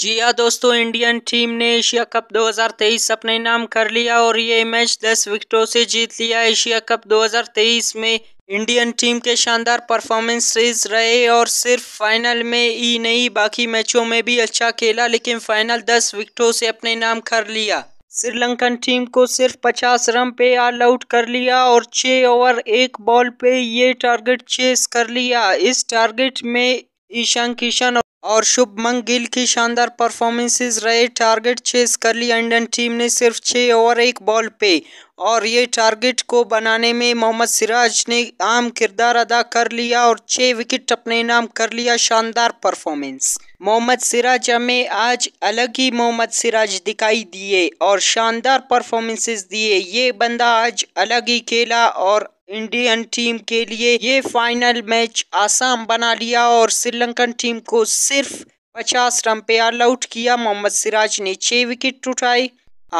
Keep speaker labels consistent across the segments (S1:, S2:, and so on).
S1: जी हाँ दोस्तों Indian team ने एशिया कप 2023 अपने नाम कर लिया और ये मैच 10 विकेटों से जीत लिया एशिया कप 2023 में इंडियन टीम के शानदार परफॉर्मेंस रहे और सिर्फ फाइनल में ही नहीं बाकी मैचों में भी अच्छा खेला लेकिन फाइनल 10 विकेटों से अपने नाम कर लिया श्रीलंकन टीम को सिर्फ 50 रन पे ऑल आउट कर लिया और 6 ओवर एक बॉल पे ये टारगेट चेस कर लिया इस टारगेट में ईशान किशन और शुभमंग गिल की शानदार परफॉर्मेंसेज रहे टारगेट चेस कर लिया इंडियन टीम ने सिर्फ छः ओवर एक बॉल पे और ये टारगेट को बनाने में मोहम्मद सिराज ने आम किरदार अदा कर लिया और छः विकेट अपने नाम कर लिया शानदार परफॉर्मेंस मोहम्मद सिराज हमें आज अलग ही मोहम्मद सिराज दिखाई दिए और शानदार परफॉर्मेंसेस दिए ये बंदा आज अलग ही खेला और इंडियन टीम के लिए ये फाइनल मैच आसाम बना लिया और श्रीलंकन टीम को सिर्फ पचास रन पे ऑल आउट किया मोहम्मद सिराज ने छह विकेट उठाए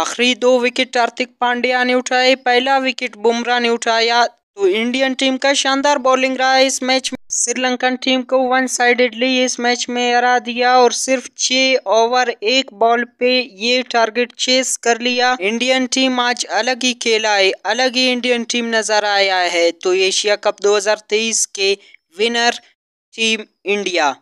S1: आखिरी दो विकेट हार्दिक पांड्या ने उठाए पहला विकेट बुमराह ने उठाया तो इंडियन टीम का शानदार बॉलिंग रहा इस मैच में श्रीलंकन टीम को वन साइडेडली इस मैच में हरा दिया और सिर्फ छह ओवर एक बॉल पे ये टारगेट चेस कर लिया इंडियन टीम आज अलग ही खेला है अलग ही इंडियन टीम नजर आया है तो एशिया कप 2023 के विनर टीम इंडिया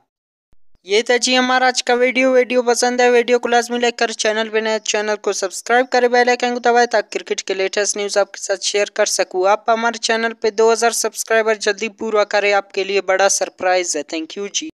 S1: ये था जी हमारा आज का वीडियो वीडियो पसंद है वीडियो को लाजमी लाइक कर चैनल पर नए चैनल को सब्सक्राइब करें बेल आइकन को दबाएं ताकि क्रिकेट के लेटेस्ट न्यूज़ आपके साथ शेयर कर सकूँ आप हमारे चैनल पे 2000 सब्सक्राइबर जल्दी पूरा करें आपके लिए बड़ा सरप्राइज़ है थैंक यू जी